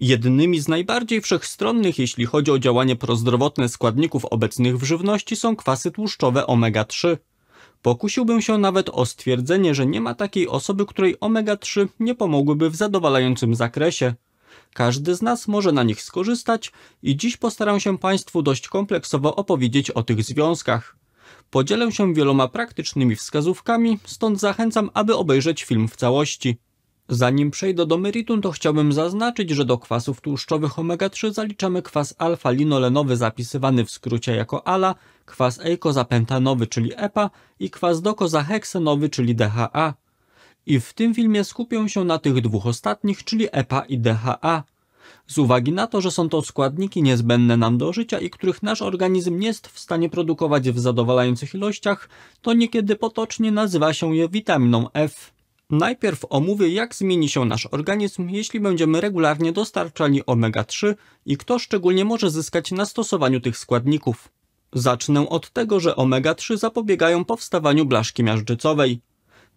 Jednymi z najbardziej wszechstronnych, jeśli chodzi o działanie prozdrowotne składników obecnych w żywności są kwasy tłuszczowe omega-3. Pokusiłbym się nawet o stwierdzenie, że nie ma takiej osoby, której omega-3 nie pomogłyby w zadowalającym zakresie. Każdy z nas może na nich skorzystać i dziś postaram się Państwu dość kompleksowo opowiedzieć o tych związkach. Podzielę się wieloma praktycznymi wskazówkami, stąd zachęcam, aby obejrzeć film w całości. Zanim przejdę do meritum, to chciałbym zaznaczyć, że do kwasów tłuszczowych omega-3 zaliczamy kwas alfa-linolenowy zapisywany w skrócie jako ALA, kwas eikozapentanowy, czyli EPA i kwas dokozaheksenowy, czyli DHA. I w tym filmie skupię się na tych dwóch ostatnich, czyli EPA i DHA. Z uwagi na to, że są to składniki niezbędne nam do życia i których nasz organizm nie jest w stanie produkować w zadowalających ilościach, to niekiedy potocznie nazywa się je witaminą F. Najpierw omówię, jak zmieni się nasz organizm, jeśli będziemy regularnie dostarczali omega-3 i kto szczególnie może zyskać na stosowaniu tych składników. Zacznę od tego, że omega-3 zapobiegają powstawaniu blaszki miażdżycowej.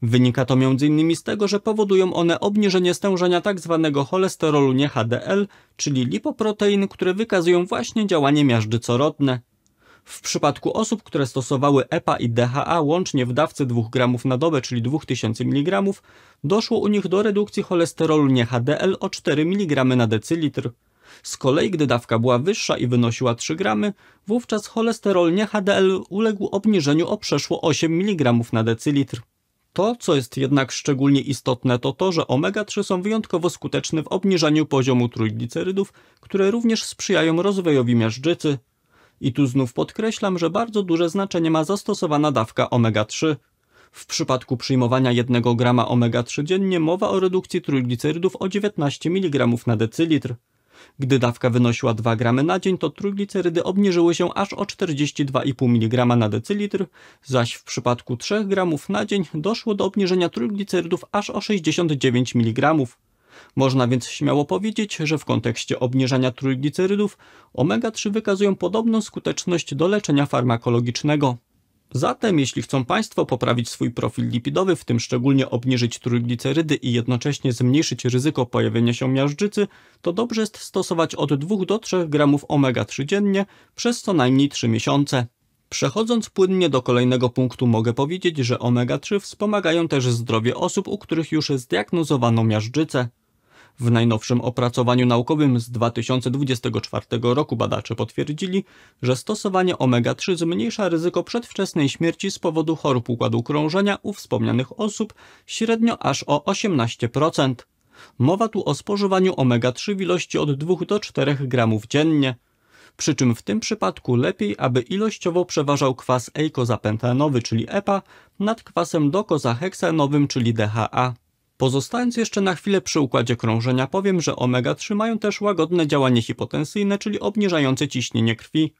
Wynika to m.in. z tego, że powodują one obniżenie stężenia tzw. Tak cholesterolu nie HDL, czyli lipoprotein, które wykazują właśnie działanie miażdżycorodne. W przypadku osób, które stosowały EPA i DHA łącznie w dawce 2 gramów na dobę, czyli 2000 mg, doszło u nich do redukcji cholesterolu nie HDL o 4 mg na decylitr. Z kolei gdy dawka była wyższa i wynosiła 3 gramy, wówczas cholesterol nie HDL uległ obniżeniu o przeszło 8 mg na decylitr. To, co jest jednak szczególnie istotne, to to, że omega-3 są wyjątkowo skuteczne w obniżaniu poziomu trójglicerydów, które również sprzyjają rozwojowi miażdżycy. I tu znów podkreślam, że bardzo duże znaczenie ma zastosowana dawka omega-3. W przypadku przyjmowania 1 grama omega-3 dziennie mowa o redukcji trójglicerydów o 19 mg na decylitr. Gdy dawka wynosiła 2 gramy na dzień, to trójglicerydy obniżyły się aż o 42,5 mg na decylitr, zaś w przypadku 3 gramów na dzień doszło do obniżenia trójglicerydów aż o 69 mg. Można więc śmiało powiedzieć, że w kontekście obniżania trójglicerydów omega-3 wykazują podobną skuteczność do leczenia farmakologicznego. Zatem, jeśli chcą Państwo poprawić swój profil lipidowy, w tym szczególnie obniżyć trójglicerydy i jednocześnie zmniejszyć ryzyko pojawienia się miażdżycy, to dobrze jest stosować od 2 do 3 gramów omega-3 dziennie przez co najmniej 3 miesiące. Przechodząc płynnie do kolejnego punktu, mogę powiedzieć, że omega-3 wspomagają też zdrowie osób, u których już zdiagnozowano miażdżycę. W najnowszym opracowaniu naukowym z 2024 roku badacze potwierdzili, że stosowanie omega-3 zmniejsza ryzyko przedwczesnej śmierci z powodu chorób układu krążenia u wspomnianych osób średnio aż o 18%. Mowa tu o spożywaniu omega-3 w ilości od 2 do 4 gramów dziennie. Przy czym w tym przypadku lepiej, aby ilościowo przeważał kwas eikozapentanowy, czyli EPA, nad kwasem dokozaheksanowym, czyli DHA. Pozostając jeszcze na chwilę przy układzie krążenia, powiem, że omega-3 mają też łagodne działanie hipotensyjne, czyli obniżające ciśnienie krwi.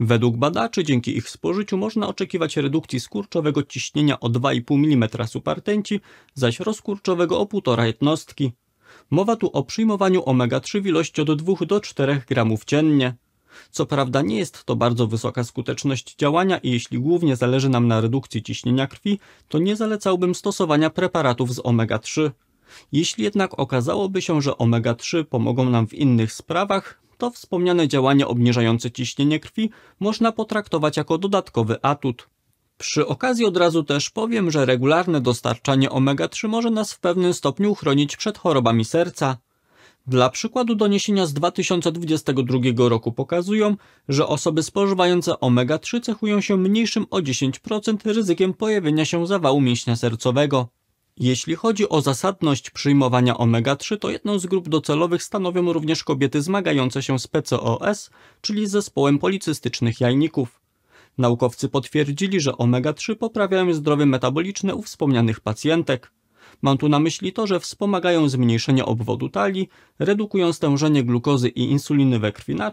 Według badaczy dzięki ich spożyciu można oczekiwać redukcji skurczowego ciśnienia o 2,5 mm supertenci, zaś rozkurczowego o 1,5 jednostki. Mowa tu o przyjmowaniu omega-3 w ilości od 2 do 4 gramów dziennie. Co prawda nie jest to bardzo wysoka skuteczność działania i jeśli głównie zależy nam na redukcji ciśnienia krwi, to nie zalecałbym stosowania preparatów z omega-3. Jeśli jednak okazałoby się, że omega-3 pomogą nam w innych sprawach, to wspomniane działanie obniżające ciśnienie krwi można potraktować jako dodatkowy atut. Przy okazji od razu też powiem, że regularne dostarczanie omega-3 może nas w pewnym stopniu chronić przed chorobami serca, dla przykładu doniesienia z 2022 roku pokazują, że osoby spożywające omega-3 cechują się mniejszym o 10% ryzykiem pojawienia się zawału mięśnia sercowego. Jeśli chodzi o zasadność przyjmowania omega-3, to jedną z grup docelowych stanowią również kobiety zmagające się z PCOS, czyli zespołem policystycznych jajników. Naukowcy potwierdzili, że omega-3 poprawiają zdrowie metaboliczne u wspomnianych pacjentek. Mam tu na myśli to, że wspomagają zmniejszenie obwodu talii, redukują stężenie glukozy i insuliny we krwi na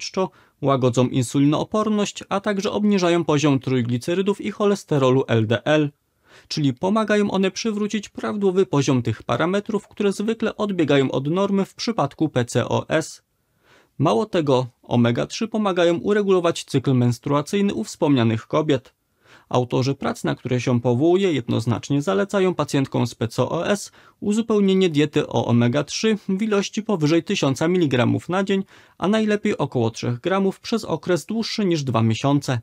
łagodzą insulinooporność, a także obniżają poziom trójglicerydów i cholesterolu LDL. Czyli pomagają one przywrócić prawidłowy poziom tych parametrów, które zwykle odbiegają od normy w przypadku PCOS. Mało tego, omega-3 pomagają uregulować cykl menstruacyjny u wspomnianych kobiet. Autorzy prac, na które się powołuje, jednoznacznie zalecają pacjentkom z PCOS uzupełnienie diety o omega-3 w ilości powyżej 1000 mg na dzień, a najlepiej około 3 g przez okres dłuższy niż 2 miesiące.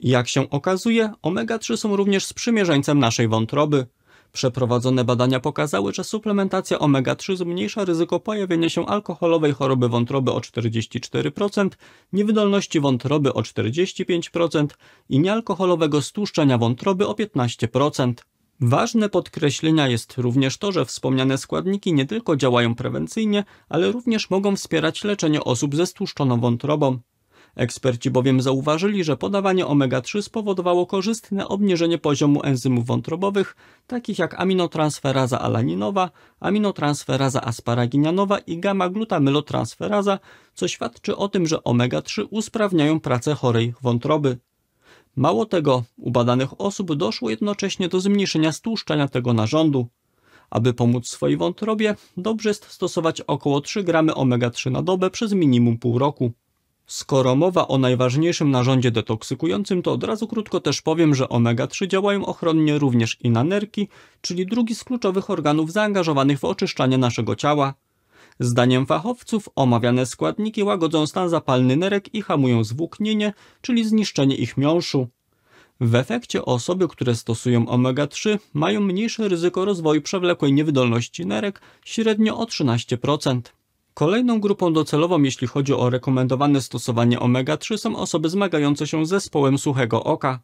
Jak się okazuje, omega-3 są również sprzymierzeńcem naszej wątroby. Przeprowadzone badania pokazały, że suplementacja omega-3 zmniejsza ryzyko pojawienia się alkoholowej choroby wątroby o 44%, niewydolności wątroby o 45% i niealkoholowego stłuszczenia wątroby o 15%. Ważne podkreślenia jest również to, że wspomniane składniki nie tylko działają prewencyjnie, ale również mogą wspierać leczenie osób ze stłuszczoną wątrobą. Eksperci bowiem zauważyli, że podawanie omega-3 spowodowało korzystne obniżenie poziomu enzymów wątrobowych, takich jak aminotransferaza alaninowa, aminotransferaza asparaginianowa i gamma-glutamylotransferaza, co świadczy o tym, że omega-3 usprawniają pracę chorej wątroby. Mało tego, u badanych osób doszło jednocześnie do zmniejszenia stłuszczania tego narządu. Aby pomóc swojej wątrobie, dobrze jest stosować około 3 gramy omega-3 na dobę przez minimum pół roku. Skoro mowa o najważniejszym narządzie detoksykującym, to od razu krótko też powiem, że omega-3 działają ochronnie również i na nerki, czyli drugi z kluczowych organów zaangażowanych w oczyszczanie naszego ciała. Zdaniem fachowców omawiane składniki łagodzą stan zapalny nerek i hamują zwłóknienie, czyli zniszczenie ich miąższu. W efekcie osoby, które stosują omega-3 mają mniejsze ryzyko rozwoju przewlekłej niewydolności nerek, średnio o 13%. Kolejną grupą docelową, jeśli chodzi o rekomendowane stosowanie omega-3 są osoby zmagające się z zespołem suchego oka.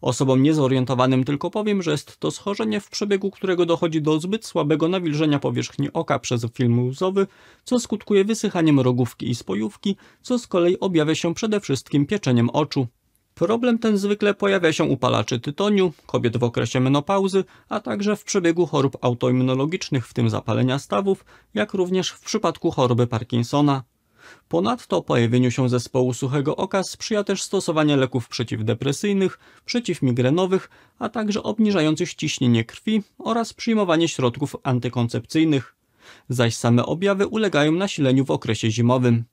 Osobom niezorientowanym tylko powiem, że jest to schorzenie, w przebiegu którego dochodzi do zbyt słabego nawilżenia powierzchni oka przez film łzowy, co skutkuje wysychaniem rogówki i spojówki, co z kolei objawia się przede wszystkim pieczeniem oczu. Problem ten zwykle pojawia się u palaczy tytoniu, kobiet w okresie menopauzy, a także w przebiegu chorób autoimmunologicznych, w tym zapalenia stawów, jak również w przypadku choroby Parkinsona. Ponadto pojawieniu się zespołu suchego oka sprzyja też stosowanie leków przeciwdepresyjnych, przeciwmigrenowych, a także obniżających ciśnienie krwi oraz przyjmowanie środków antykoncepcyjnych. Zaś same objawy ulegają nasileniu w okresie zimowym.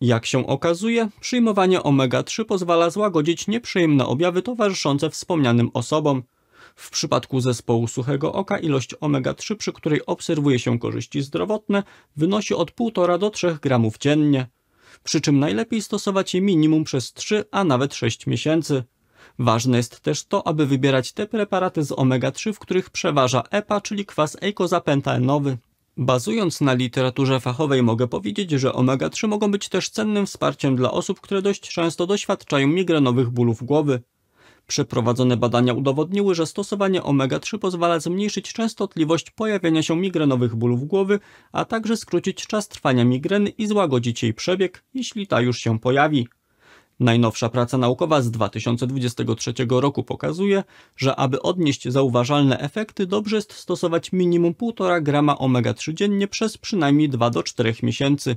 Jak się okazuje, przyjmowanie omega-3 pozwala złagodzić nieprzyjemne objawy towarzyszące wspomnianym osobom. W przypadku zespołu suchego oka ilość omega-3, przy której obserwuje się korzyści zdrowotne, wynosi od 1,5 do 3 gramów dziennie. Przy czym najlepiej stosować je minimum przez 3, a nawet 6 miesięcy. Ważne jest też to, aby wybierać te preparaty z omega-3, w których przeważa EPA, czyli kwas eikozapentaenowy. Bazując na literaturze fachowej mogę powiedzieć, że omega-3 mogą być też cennym wsparciem dla osób, które dość często doświadczają migrenowych bólów głowy. Przeprowadzone badania udowodniły, że stosowanie omega-3 pozwala zmniejszyć częstotliwość pojawiania się migrenowych bólów głowy, a także skrócić czas trwania migreny i złagodzić jej przebieg, jeśli ta już się pojawi. Najnowsza praca naukowa z 2023 roku pokazuje, że aby odnieść zauważalne efekty, dobrze jest stosować minimum 1,5 grama omega-3 dziennie przez przynajmniej 2 do 4 miesięcy.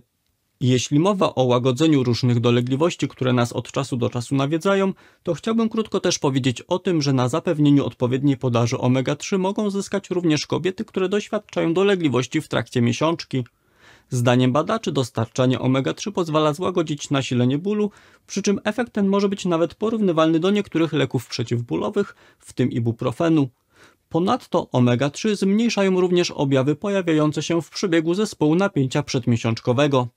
Jeśli mowa o łagodzeniu różnych dolegliwości, które nas od czasu do czasu nawiedzają, to chciałbym krótko też powiedzieć o tym, że na zapewnieniu odpowiedniej podaży omega-3 mogą zyskać również kobiety, które doświadczają dolegliwości w trakcie miesiączki. Zdaniem badaczy dostarczanie omega-3 pozwala złagodzić nasilenie bólu, przy czym efekt ten może być nawet porównywalny do niektórych leków przeciwbólowych, w tym ibuprofenu. Ponadto omega-3 zmniejszają również objawy pojawiające się w przebiegu zespołu napięcia przedmiesiączkowego.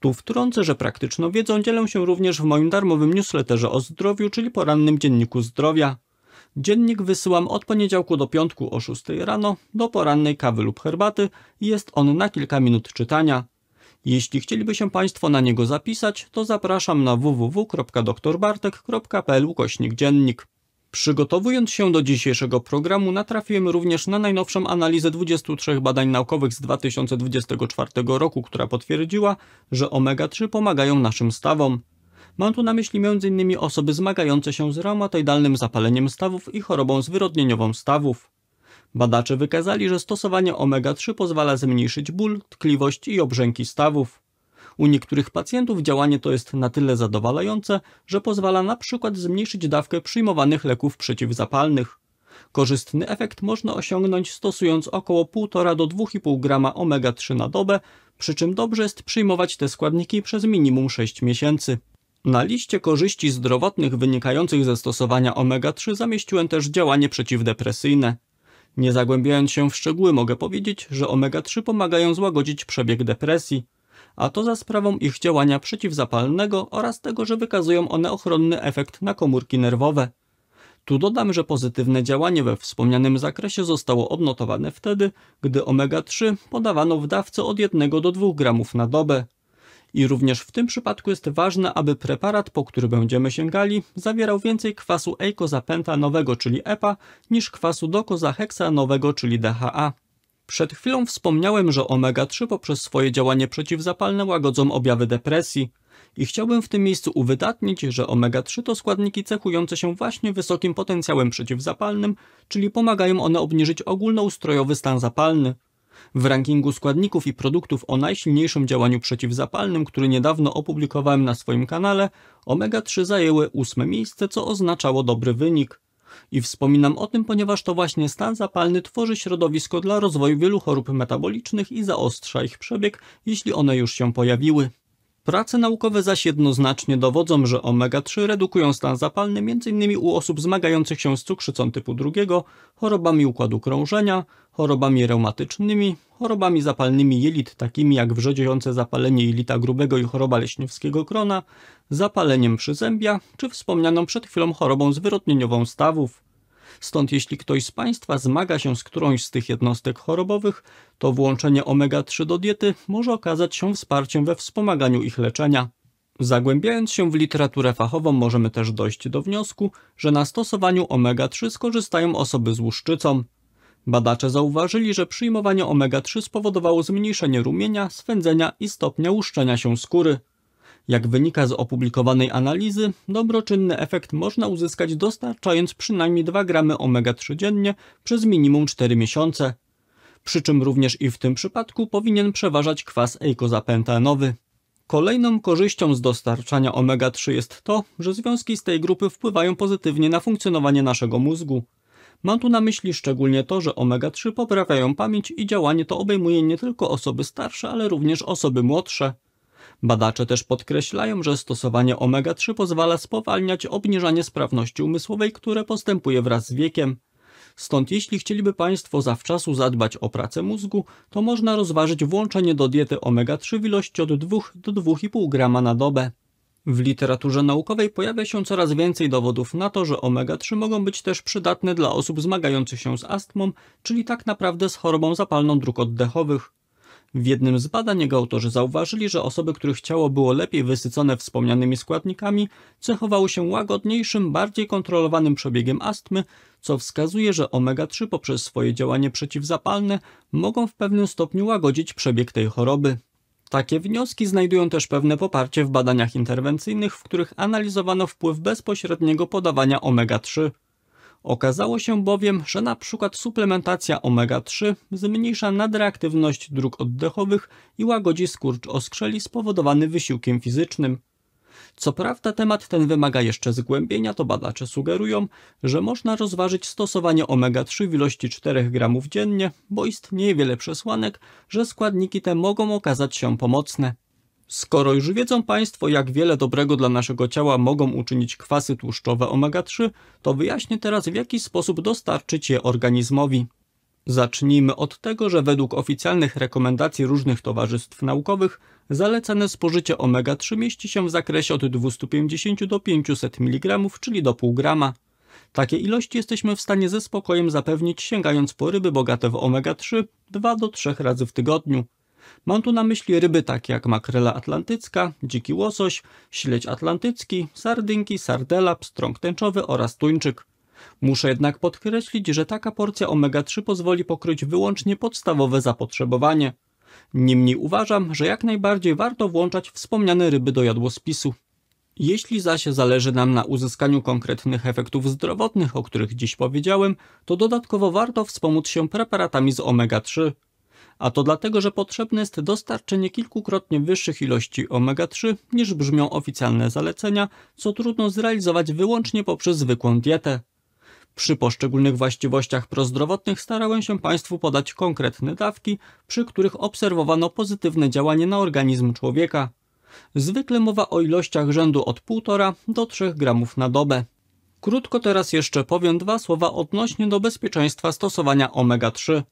Tu wtrącę, że praktyczną wiedzą dzielę się również w moim darmowym newsletterze o zdrowiu, czyli porannym dzienniku zdrowia. Dziennik wysyłam od poniedziałku do piątku o 6 rano do porannej kawy lub herbaty i jest on na kilka minut czytania. Jeśli chcieliby się Państwo na niego zapisać, to zapraszam na www.doktorbartek.pl ukośnik dziennik. Przygotowując się do dzisiejszego programu, natrafiłem również na najnowszą analizę 23 badań naukowych z 2024 roku, która potwierdziła, że omega-3 pomagają naszym stawom. Mam tu na myśli m.in. osoby zmagające się z reumatoidalnym zapaleniem stawów i chorobą zwyrodnieniową stawów. Badacze wykazali, że stosowanie omega-3 pozwala zmniejszyć ból, tkliwość i obrzęki stawów. U niektórych pacjentów działanie to jest na tyle zadowalające, że pozwala na przykład zmniejszyć dawkę przyjmowanych leków przeciwzapalnych. Korzystny efekt można osiągnąć stosując około 1,5 do 2,5 g omega-3 na dobę, przy czym dobrze jest przyjmować te składniki przez minimum 6 miesięcy. Na liście korzyści zdrowotnych wynikających ze stosowania omega-3 zamieściłem też działanie przeciwdepresyjne. Nie zagłębiając się w szczegóły mogę powiedzieć, że omega-3 pomagają złagodzić przebieg depresji, a to za sprawą ich działania przeciwzapalnego oraz tego, że wykazują one ochronny efekt na komórki nerwowe. Tu dodam, że pozytywne działanie we wspomnianym zakresie zostało odnotowane wtedy, gdy omega-3 podawano w dawce od 1 do 2 gramów na dobę. I również w tym przypadku jest ważne, aby preparat, po który będziemy sięgali, zawierał więcej kwasu eikozapenta-nowego, czyli EPA, niż kwasu dokozaheksanowego, czyli DHA. Przed chwilą wspomniałem, że omega-3 poprzez swoje działanie przeciwzapalne łagodzą objawy depresji. I chciałbym w tym miejscu uwydatnić, że omega-3 to składniki cechujące się właśnie wysokim potencjałem przeciwzapalnym, czyli pomagają one obniżyć ogólnoustrojowy stan zapalny. W rankingu składników i produktów o najsilniejszym działaniu przeciwzapalnym, który niedawno opublikowałem na swoim kanale, omega-3 zajęły ósme miejsce, co oznaczało dobry wynik. I wspominam o tym, ponieważ to właśnie stan zapalny tworzy środowisko dla rozwoju wielu chorób metabolicznych i zaostrza ich przebieg, jeśli one już się pojawiły. Prace naukowe zaś jednoznacznie dowodzą, że omega-3 redukują stan zapalny m.in. u osób zmagających się z cukrzycą typu 2, chorobami układu krążenia, chorobami reumatycznymi, chorobami zapalnymi jelit takimi jak wrzodziejące zapalenie jelita grubego i choroba leśniewskiego krona, zapaleniem przyzębia czy wspomnianą przed chwilą chorobą zwyrodnieniową stawów. Stąd jeśli ktoś z Państwa zmaga się z którąś z tych jednostek chorobowych, to włączenie omega-3 do diety może okazać się wsparciem we wspomaganiu ich leczenia. Zagłębiając się w literaturę fachową możemy też dojść do wniosku, że na stosowaniu omega-3 skorzystają osoby z łuszczycą. Badacze zauważyli, że przyjmowanie omega-3 spowodowało zmniejszenie rumienia, swędzenia i stopnia łuszczenia się skóry. Jak wynika z opublikowanej analizy, dobroczynny efekt można uzyskać dostarczając przynajmniej 2 gramy omega-3 dziennie przez minimum 4 miesiące. Przy czym również i w tym przypadku powinien przeważać kwas eikozapentanowy. Kolejną korzyścią z dostarczania omega-3 jest to, że związki z tej grupy wpływają pozytywnie na funkcjonowanie naszego mózgu. Mam tu na myśli szczególnie to, że omega-3 poprawiają pamięć i działanie to obejmuje nie tylko osoby starsze, ale również osoby młodsze. Badacze też podkreślają, że stosowanie omega-3 pozwala spowalniać obniżanie sprawności umysłowej, które postępuje wraz z wiekiem. Stąd jeśli chcieliby Państwo zawczasu zadbać o pracę mózgu, to można rozważyć włączenie do diety omega-3 w ilości od 2 do 2,5 grama na dobę. W literaturze naukowej pojawia się coraz więcej dowodów na to, że omega-3 mogą być też przydatne dla osób zmagających się z astmą, czyli tak naprawdę z chorobą zapalną dróg oddechowych. W jednym z badań jego autorzy zauważyli, że osoby, których ciało było lepiej wysycone wspomnianymi składnikami, cechowały się łagodniejszym, bardziej kontrolowanym przebiegiem astmy, co wskazuje, że omega-3 poprzez swoje działanie przeciwzapalne mogą w pewnym stopniu łagodzić przebieg tej choroby. Takie wnioski znajdują też pewne poparcie w badaniach interwencyjnych, w których analizowano wpływ bezpośredniego podawania omega-3. Okazało się bowiem, że na przykład suplementacja omega-3 zmniejsza nadreaktywność dróg oddechowych i łagodzi skurcz oskrzeli spowodowany wysiłkiem fizycznym. Co prawda temat ten wymaga jeszcze zgłębienia, to badacze sugerują, że można rozważyć stosowanie omega-3 w ilości 4 gramów dziennie, bo istnieje wiele przesłanek, że składniki te mogą okazać się pomocne. Skoro już wiedzą Państwo, jak wiele dobrego dla naszego ciała mogą uczynić kwasy tłuszczowe omega-3, to wyjaśnię teraz, w jaki sposób dostarczyć je organizmowi. Zacznijmy od tego, że według oficjalnych rekomendacji różnych towarzystw naukowych zalecane spożycie omega-3 mieści się w zakresie od 250 do 500 mg, czyli do pół grama. Takie ilości jesteśmy w stanie ze spokojem zapewnić sięgając po ryby bogate w omega-3 2 do 3 razy w tygodniu. Mam tu na myśli ryby takie jak makrela atlantycka, dziki łosoś, śledź atlantycki, sardynki, sardela, pstrąg tęczowy oraz tuńczyk. Muszę jednak podkreślić, że taka porcja omega-3 pozwoli pokryć wyłącznie podstawowe zapotrzebowanie. Niemniej uważam, że jak najbardziej warto włączać wspomniane ryby do jadłospisu. Jeśli zaś zależy nam na uzyskaniu konkretnych efektów zdrowotnych, o których dziś powiedziałem, to dodatkowo warto wspomóc się preparatami z omega-3. A to dlatego, że potrzebne jest dostarczenie kilkukrotnie wyższych ilości omega-3 niż brzmią oficjalne zalecenia, co trudno zrealizować wyłącznie poprzez zwykłą dietę. Przy poszczególnych właściwościach prozdrowotnych starałem się Państwu podać konkretne dawki, przy których obserwowano pozytywne działanie na organizm człowieka. Zwykle mowa o ilościach rzędu od 1,5 do 3 gramów na dobę. Krótko teraz jeszcze powiem dwa słowa odnośnie do bezpieczeństwa stosowania omega-3.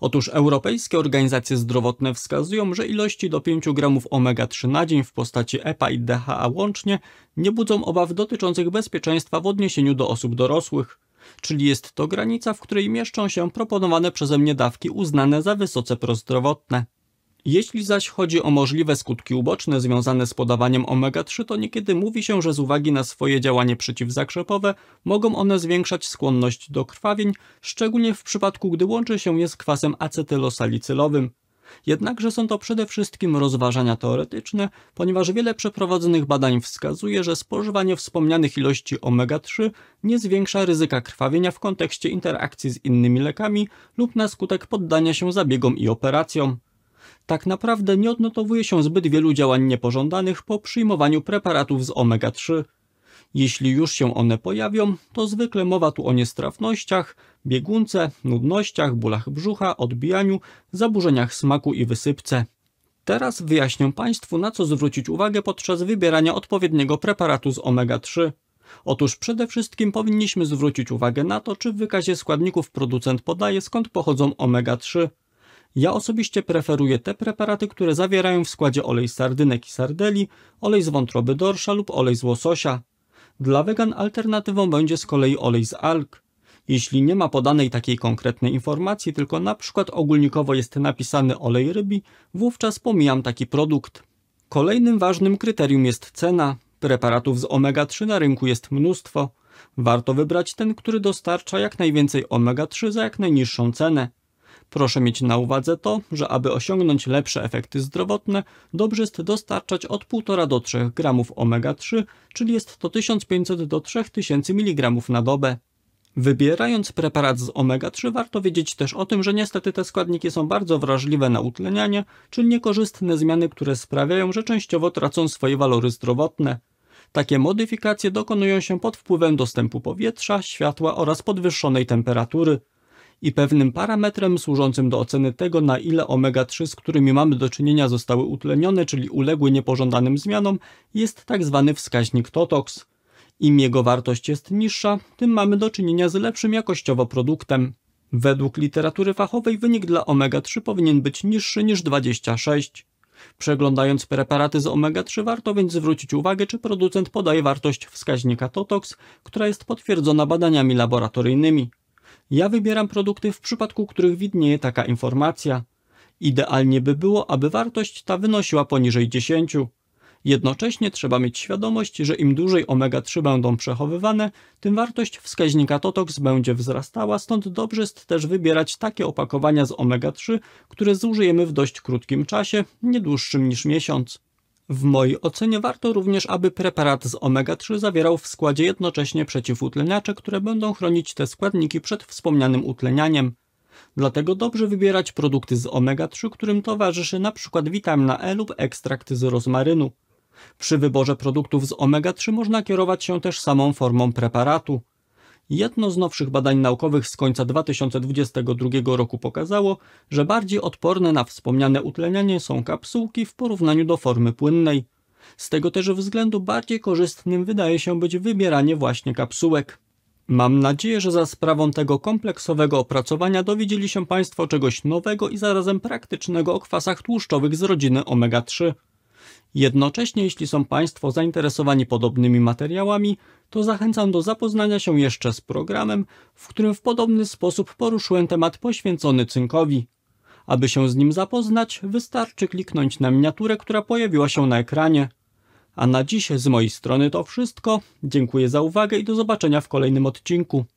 Otóż europejskie organizacje zdrowotne wskazują, że ilości do 5 gramów omega-3 na dzień w postaci EPA i DHA łącznie nie budzą obaw dotyczących bezpieczeństwa w odniesieniu do osób dorosłych. Czyli jest to granica, w której mieszczą się proponowane przeze mnie dawki uznane za wysoce prozdrowotne. Jeśli zaś chodzi o możliwe skutki uboczne związane z podawaniem omega-3, to niekiedy mówi się, że z uwagi na swoje działanie przeciwzakrzepowe mogą one zwiększać skłonność do krwawień, szczególnie w przypadku, gdy łączy się je z kwasem acetylosalicylowym. Jednakże są to przede wszystkim rozważania teoretyczne, ponieważ wiele przeprowadzonych badań wskazuje, że spożywanie wspomnianych ilości omega-3 nie zwiększa ryzyka krwawienia w kontekście interakcji z innymi lekami lub na skutek poddania się zabiegom i operacjom tak naprawdę nie odnotowuje się zbyt wielu działań niepożądanych po przyjmowaniu preparatów z omega-3. Jeśli już się one pojawią, to zwykle mowa tu o niestrawnościach, biegunce, nudnościach, bólach brzucha, odbijaniu, zaburzeniach smaku i wysypce. Teraz wyjaśnię Państwu, na co zwrócić uwagę podczas wybierania odpowiedniego preparatu z omega-3. Otóż przede wszystkim powinniśmy zwrócić uwagę na to, czy w wykazie składników producent podaje skąd pochodzą omega-3. Ja osobiście preferuję te preparaty, które zawierają w składzie olej z sardynek i sardeli, olej z wątroby dorsza lub olej z łososia. Dla wegan alternatywą będzie z kolei olej z alg. Jeśli nie ma podanej takiej konkretnej informacji, tylko na przykład ogólnikowo jest napisany olej rybi, wówczas pomijam taki produkt. Kolejnym ważnym kryterium jest cena. Preparatów z omega-3 na rynku jest mnóstwo. Warto wybrać ten, który dostarcza jak najwięcej omega-3 za jak najniższą cenę. Proszę mieć na uwadze to, że aby osiągnąć lepsze efekty zdrowotne, dobrze jest dostarczać od 1,5 do 3 g omega-3, czyli jest to 1500 do 3000 mg na dobę. Wybierając preparat z omega-3 warto wiedzieć też o tym, że niestety te składniki są bardzo wrażliwe na utlenianie, czyli niekorzystne zmiany, które sprawiają, że częściowo tracą swoje walory zdrowotne. Takie modyfikacje dokonują się pod wpływem dostępu powietrza, światła oraz podwyższonej temperatury i pewnym parametrem służącym do oceny tego, na ile omega-3, z którymi mamy do czynienia, zostały utlenione, czyli uległy niepożądanym zmianom, jest tzw. Tak wskaźnik TOTOX. Im jego wartość jest niższa, tym mamy do czynienia z lepszym jakościowo produktem. Według literatury fachowej wynik dla omega-3 powinien być niższy niż 26. Przeglądając preparaty z omega-3 warto więc zwrócić uwagę, czy producent podaje wartość wskaźnika TOTOX, która jest potwierdzona badaniami laboratoryjnymi. Ja wybieram produkty, w przypadku których widnieje taka informacja. Idealnie by było, aby wartość ta wynosiła poniżej 10. Jednocześnie trzeba mieć świadomość, że im dłużej omega-3 będą przechowywane, tym wartość wskaźnika TOTOX będzie wzrastała, stąd dobrze jest też wybierać takie opakowania z omega-3, które zużyjemy w dość krótkim czasie, nie dłuższym niż miesiąc. W mojej ocenie warto również, aby preparat z omega-3 zawierał w składzie jednocześnie przeciwutleniacze, które będą chronić te składniki przed wspomnianym utlenianiem. Dlatego dobrze wybierać produkty z omega-3, którym towarzyszy np. witamina E lub ekstrakt z rozmarynu. Przy wyborze produktów z omega-3 można kierować się też samą formą preparatu. Jedno z nowszych badań naukowych z końca 2022 roku pokazało, że bardziej odporne na wspomniane utlenianie są kapsułki w porównaniu do formy płynnej. Z tego też względu bardziej korzystnym wydaje się być wybieranie właśnie kapsułek. Mam nadzieję, że za sprawą tego kompleksowego opracowania dowiedzieli się Państwo czegoś nowego i zarazem praktycznego o kwasach tłuszczowych z rodziny omega-3. Jednocześnie, jeśli są Państwo zainteresowani podobnymi materiałami, to zachęcam do zapoznania się jeszcze z programem, w którym w podobny sposób poruszyłem temat poświęcony cynkowi. Aby się z nim zapoznać, wystarczy kliknąć na miniaturę, która pojawiła się na ekranie. A na dziś z mojej strony to wszystko. Dziękuję za uwagę i do zobaczenia w kolejnym odcinku.